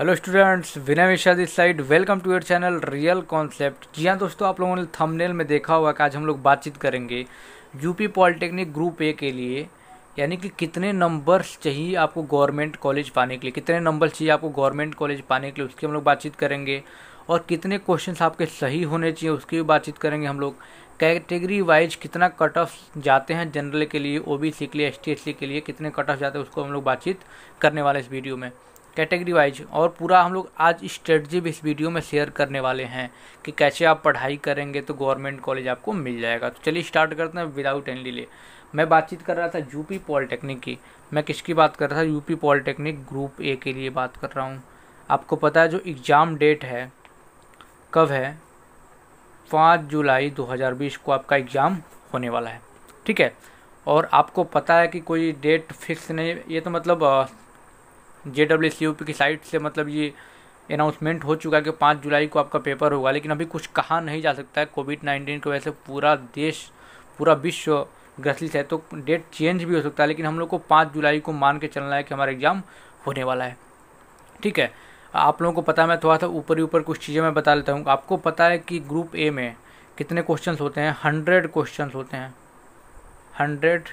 hello students Vinay Mishra this side welcome to your channel real concept जी हाँ दोस्तों आप लोगों ने थंबनेल में देखा हुआ कि आज हम लोग बातचीत करेंगे यूपी पॉलिटेक्निक ग्रुप ए के लिए यानी कि कितने नंबर्स चाहिए आपको गवर्नमेंट कॉलेज पाने के लिए कितने नंबर्स चाहिए आपको गवर्नमेंट कॉलेज पाने के लिए उसकी हम लोग बातचीत करेंगे और कितने क्वेश्चन आपके सही होने चाहिए उसकी भी बातचीत करेंगे हम लोग कैटेगरी वाइज कितना कट ऑफ जाते हैं जनरल के लिए ओ के लिए एस के लिए कितने कट ऑफ जाते हैं उसको हम लोग बातचीत करने वाले इस वीडियो में कैटेगरी वाइज और पूरा हम लोग आज स्ट्रेटजी भी इस वीडियो में शेयर करने वाले हैं कि कैसे आप पढ़ाई करेंगे तो गवर्नमेंट कॉलेज आपको मिल जाएगा तो चलिए स्टार्ट करते हैं विदाउट एन डिले मैं बातचीत कर रहा था यूपी पॉलिटेक्निक की मैं किसकी बात कर रहा था यूपी पॉलिटेक्निक ग्रुप ए के लिए बात कर रहा हूँ आपको पता है जो एग्ज़ाम डेट है कब है पाँच जुलाई 2020 को आपका एग्ज़ाम होने वाला है ठीक है और आपको पता है कि कोई डेट फिक्स नहीं ये तो मतलब J W C U P की साइट से मतलब ये अनाउंसमेंट हो चुका है कि पाँच जुलाई को आपका पेपर होगा लेकिन अभी कुछ कहा नहीं जा सकता है कोविड नाइन्टीन की वजह से पूरा देश पूरा विश्व ग्रसित है तो डेट चेंज भी हो सकता है लेकिन हम लोग को पाँच जुलाई को मान के चलना है कि हमारा एग्ज़ाम होने वाला है ठीक है आप लोगों को पता मैं थोड़ा सा ऊपर ही ऊपर कुछ चीज़ें मैं बता लेता हूँ आपको पता है कि ग्रुप ए में कितने क्वेश्चन होते हैं हंड्रेड क्वेश्चन होते हैं हंड्रेड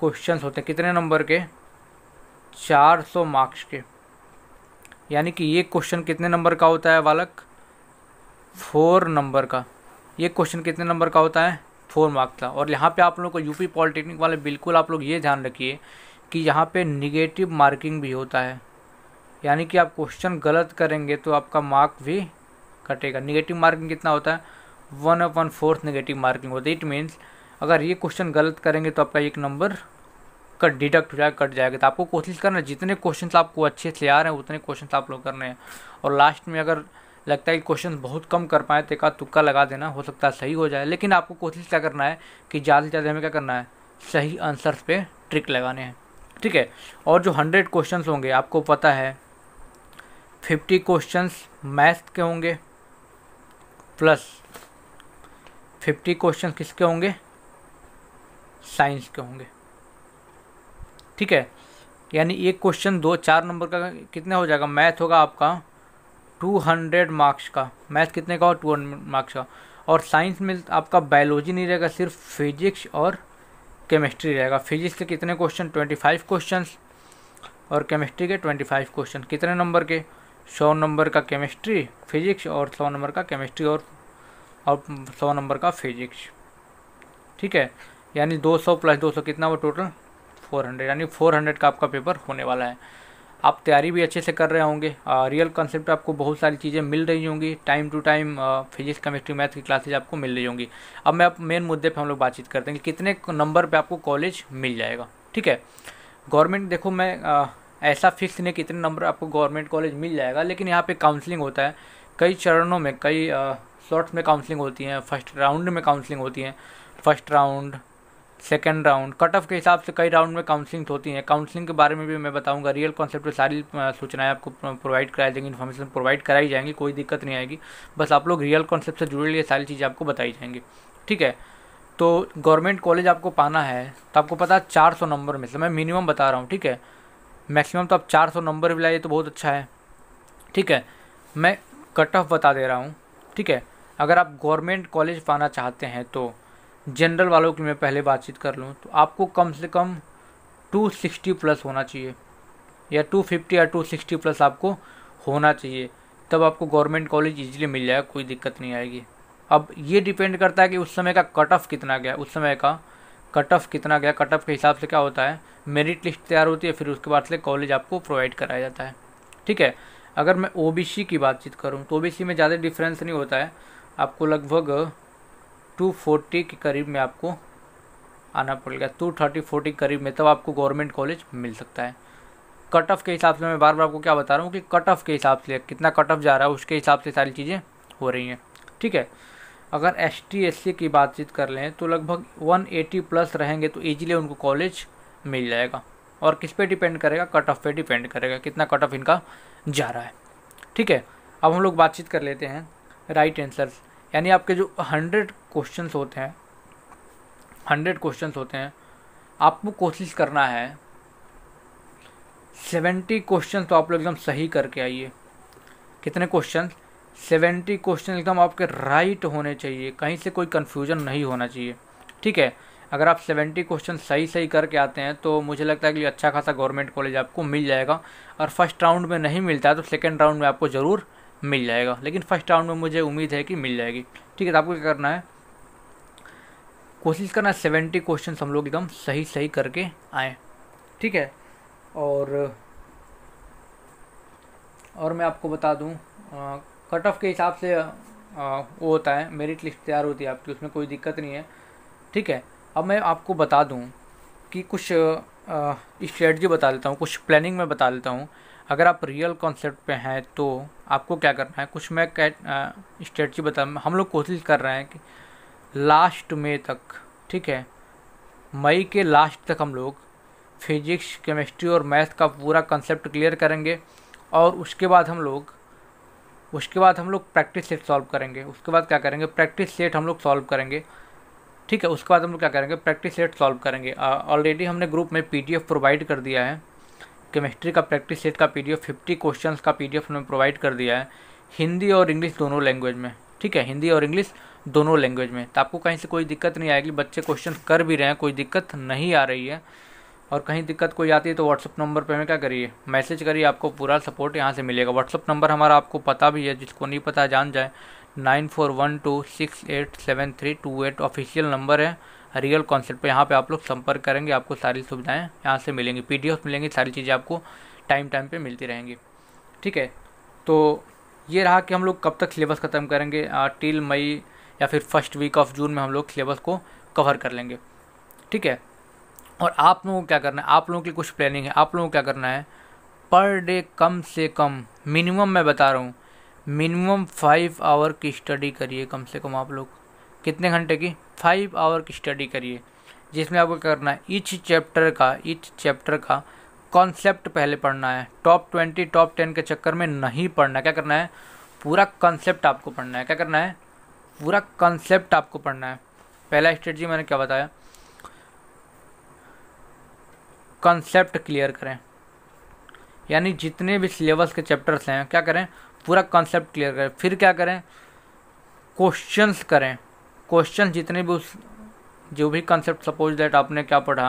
क्वेश्चन होते हैं कितने नंबर के चार सौ मार्क्स के यानी कि ये क्वेश्चन कितने नंबर का होता है बालक फोर नंबर का ये क्वेश्चन कितने नंबर का होता है फोर मार्क का और यहाँ पे आप लोग को यूपी पॉलिटेक्निक वाले बिल्कुल आप लोग ये ध्यान रखिए कि यहाँ पे निगेटिव मार्किंग भी होता है यानी कि आप क्वेश्चन गलत करेंगे तो आपका मार्क भी कटेगा निगेटिव मार्किंग कितना होता है one upon fourth negative marking होता है इट मीन्स अगर ये क्वेश्चन गलत करेंगे तो आपका एक नंबर कट डिडक्ट हो जाएगा कट जाएगा तो आपको कोशिश करना जितने क्वेश्चन आपको अच्छे से आ रहे हैं उतने क्वेश्चन आप लोग करने हैं और लास्ट में अगर लगता है कि क्वेश्चन बहुत कम कर पाए तो एक तुक्का लगा देना हो सकता है सही हो जाए लेकिन आपको कोशिश क्या करना है कि ज़्यादा से ज़्यादा हमें क्या करना है सही आंसर्स पे ट्रिक लगाने हैं ठीक है और जो हंड्रेड क्वेश्चन होंगे आपको पता है फिफ्टी क्वेश्चंस मैथ के होंगे प्लस फिफ्टी क्वेश्चन किसके होंगे साइंस के होंगे ठीक है यानी एक क्वेश्चन दो चार नंबर का कितना हो जाएगा मैथ होगा आपका टू हंड्रेड मार्क्स का मैथ कितने का हो टू हंड्रेड मार्क्स का और साइंस में आपका बायोलॉजी नहीं रहेगा सिर्फ फिजिक्स और केमिस्ट्री रहेगा फिजिक्स के कितने क्वेश्चन ट्वेंटी फाइव क्वेश्चन और केमिस्ट्री के ट्वेंटी फाइव क्वेश्चन कितने नंबर के सौ नंबर का केमिस्ट्री फिजिक्स और सौ नंबर का केमिस्ट्री और और सौ नंबर का फिजिक्स ठीक है यानी दो सौ प्लस दो सौ कितना वो टोटल फोर हंड्रेड यानी फोर हंड्रेड का आपका पेपर होने वाला है आप तैयारी भी अच्छे से कर रहे होंगे रियल कॉन्सेप्ट आपको बहुत सारी चीज़ें मिल रही होंगी time to time physics chemistry math की क्लासेज आपको मिल रही होंगी अब मैं मेन मुद्दे पर हम लोग बातचीत करते हैं कि कितने नंबर पर आपको कॉलेज मिल जाएगा ठीक है गवर्नमेंट देखो मैं आ, ऐसा फिक्स नहीं कितने नंबर आपको गवर्नमेंट कॉलेज मिल जाएगा लेकिन यहाँ पर काउंसलिंग होता है कई चरणों में कई शॉर्ट्स में काउंसलिंग होती हैं फर्स्ट राउंड में काउंसलिंग होती हैं first round second round cut off के हिसाब से कई राउंड में काउंसलिंग होती हैं काउंसलिंग के बारे में भी मैं बताऊंगा रियल कॉन्सेप्ट सारी सूचनाएं आपको प्रोवाइड कराई जाएंगी इन्फॉर्मेशन प्रोवाइड कराई जाएंगी कोई दिक्कत नहीं आएगी बस आप लोग रियल कॉन्सेप्ट से जुड़े लिए सारी चीज़ें आपको बताई जाएंगी ठीक है तो गवर्नमेंट कॉलेज आपको पाना है तो आपको पता है चार सौ नंबर में से मैं मिनिमम बता रहा हूँ ठीक है मैक्सिमम तो आप चार सौ नंबर भी लाइए तो बहुत अच्छा है ठीक है मैं कट ऑफ बता दे रहा हूँ ठीक है अगर आप गवर्नमेंट कॉलेज पाना चाहते हैं तो जनरल वालों की मैं पहले बातचीत कर लूँ तो आपको कम से कम 260 प्लस होना चाहिए या 250 या 260 प्लस आपको होना चाहिए तब आपको गवर्नमेंट कॉलेज इजीली मिल जाएगा कोई दिक्कत नहीं आएगी अब ये डिपेंड करता है कि उस समय का कट ऑफ कितना गया उस समय का कट ऑफ कितना गया कट ऑफ के हिसाब से क्या होता है मेरिट लिस्ट तैयार होती है फिर उसके बाद से कॉलेज आपको प्रोवाइड कराया जाता है ठीक है अगर मैं ओ की बातचीत करूँ तो ओ में ज़्यादा डिफरेंस नहीं होता है आपको लगभग टू फोर्टी के करीब में आपको आना पड़ेगा टू थर्टी फोर्टी के करीब में तब आपको गवर्नमेंट कॉलेज मिल सकता है कट ऑफ के हिसाब से मैं बार बार आपको क्या बता रहा हूँ कि कट ऑफ के हिसाब से कितना कट ऑफ जा रहा है उसके हिसाब से सारी चीज़ें हो रही हैं ठीक है अगर एस टी एस सी की बातचीत कर लें तो लगभग वन एटी प्लस रहेंगे तो ईजिली उनको कॉलेज मिल जाएगा और किस पे डिपेंड करेगा कट ऑफ पे डिपेंड करेगा कितना कट ऑफ इनका जा रहा है ठीक है अब हम लोग बातचीत कर लेते हैं राइट आंसर्स यानी आपके जो हंड्रेड क्वेश्चन होते हैं हंड्रेड क्वेश्चन होते हैं आपको कोशिश करना है सेवेंटी क्वेश्चन तो आप लोग एकदम सही करके आइए कितने क्वेश्चन सेवेंटी क्वेश्चन एकदम आपके राइट होने चाहिए कहीं से कोई कन्फ्यूजन नहीं होना चाहिए ठीक है अगर आप सेवेंटी क्वेश्चन सही सही करके आते हैं तो मुझे लगता है कि अच्छा खासा गवर्नमेंट कॉलेज आपको मिल जाएगा और फर्स्ट राउंड में नहीं मिलता है तो सेकेंड राउंड में आपको ज़रूर मिल जाएगा लेकिन फर्स्ट राउंड में मुझे उम्मीद है कि मिल जाएगी ठीक है तो आपको क्या करना है कोशिश करना है सेवेंटी क्वेश्चन हम लोग एकदम सही सही करके आए ठीक है और और मैं आपको बता दूं कट ऑफ के हिसाब से आ, वो होता है मेरिट लिस्ट तैयार होती है आपकी उसमें कोई दिक्कत नहीं है ठीक है अब मैं आपको बता दूं कि कुछ स्ट्रेटजी बता देता हूँ कुछ प्लानिंग में बता देता हूँ अगर आप रियल कॉन्सेप्ट पे हैं तो आपको क्या करना है कुछ मैं कैट स्ट्रेटजी बता हम लोग कोशिश कर रहे हैं कि लास्ट मई तक ठीक है मई के लास्ट तक हम लोग फिजिक्स केमिस्ट्री और मैथ का पूरा कॉन्सेप्ट क्लियर करेंगे और उसके बाद हम लोग उसके बाद हम लोग प्रैक्टिस सेट सॉल्व करेंगे उसके बाद क्या करेंगे प्रैक्टिस सेट हम लोग सॉल्व करेंगे ठीक है उसके बाद हम लोग क्या करेंगे प्रैक्टिस सेट सॉल्व करेंगे ऑलरेडी हमने ग्रुप में पीडीएफ प्रोवाइड कर दिया है केमिस्ट्री का प्रैक्टिस सेट का पीडीएफ 50 क्वेश्चन का पीडीएफ हमें प्रोवाइड कर दिया है हिंदी और इंग्लिश दोनों लैंग्वेज में ठीक है हिंदी और इंग्लिश दोनों लैंग्वेज में तो आपको कहीं से कोई दिक्कत नहीं आएगी बच्चे क्वेश्चन कर भी रहे हैं कोई दिक्कत नहीं आ रही है और कहीं दिक्कत कोई आती है तो व्हाट्सअप नंबर पर हमें क्या करिए मैसेज करिए आपको पूरा सपोर्ट यहाँ से मिलेगा व्हाट्सअप नंबर हमारा आपको पता भी है जिसको नहीं पता जान जाए nine four one two six eight seven three two eight official number है रियल कॉन्सेप्ट यहाँ पे आप लोग संपर्क करेंगे आपको सारी सुविधाएं यहाँ से मिलेंगी पी मिलेंगी सारी चीज़ें आपको टाइम टाइम पर मिलती रहेंगी ठीक है तो ये रहा कि हम लोग कब तक सिलेबस ख़त्म करेंगे टिल मई या फिर फर्स्ट वीक ऑफ जून में हम लोग सिलेबस को कवर कर लेंगे ठीक है और आप लोगों को क्या करना है आप लोगों की कुछ प्लानिंग है आप लोगों को क्या करना है पर डे कम से कम मिनिमम मैं बता रहा हूँ मिनिमम फाइव आवर की स्टडी करिए कम से कम आप लोग कितने घंटे की फाइव आवर की स्टडी करिए जिसमें आपको करना है ईच चैप्टर का ईच चैप्टर का कॉन्सेप्ट पहले पढ़ना है टॉप ट्वेंटी टॉप टेन के चक्कर में नहीं पढ़ना क्या करना है पूरा कॉन्सेप्ट आपको पढ़ना है क्या करना है पूरा कॉन्सेप्ट आपको पढ़ना है पहला स्ट्रेटजी मैंने क्या बताया कॉन्सेप्ट क्लियर करें यानी जितने भी सिलेबस के चैप्टर्स हैं क्या करें पूरा कॉन्सेप्ट क्लियर करें फिर क्या करें क्वेश्चंस करें क्वेश्चन जितने भी उस जो भी कंसेप्ट सपोज दैट आपने क्या पढ़ा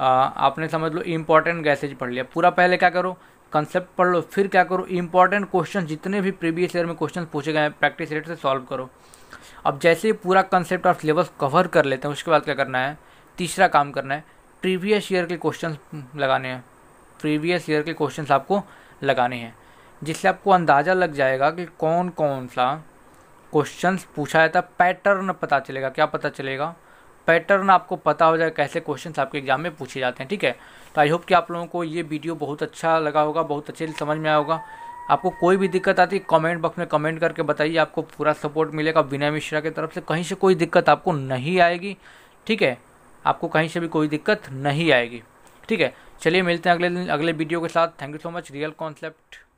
आ, आपने समझ लो इम्पॉर्टेंट गैसेज पढ़ लिया पूरा पहले क्या करो कंसेप्ट पढ़ लो फिर क्या करो इंपॉर्टेंट क्वेश्चन जितने भी प्रीवियस ईयर में क्वेश्चन पूछे गए हैं प्रैक्टिस रेट से सॉल्व करो अब जैसे ही पूरा कंसेप्ट और सिलेबस कवर कर लेते हैं उसके बाद क्या करना है तीसरा काम करना है प्रीवियस ईयर के क्वेश्चन लगाने हैं प्रीवियस ईयर के क्वेश्चन आपको लगाने हैं जिससे आपको अंदाज़ा लग जाएगा कि कौन कौन सा क्वेश्चन पूछा जाता है पैटर्न पता चलेगा क्या पता चलेगा पैटर्न आपको पता हो जाएगा कैसे क्वेश्चन आपके एग्जाम में पूछे जाते हैं ठीक है तो आई होप कि आप लोगों को ये वीडियो बहुत अच्छा लगा होगा बहुत अच्छे समझ में आया होगा आपको कोई भी दिक्कत आती है कमेंट बॉक्स में कमेंट करके बताइए आपको पूरा सपोर्ट मिलेगा विनय मिश्रा की तरफ से कहीं से कोई दिक्कत आपको नहीं आएगी ठीक है आपको कहीं से भी कोई दिक्कत नहीं आएगी ठीक है चलिए मिलते हैं अगले दिन अगले वीडियो के साथ thank you so much real concept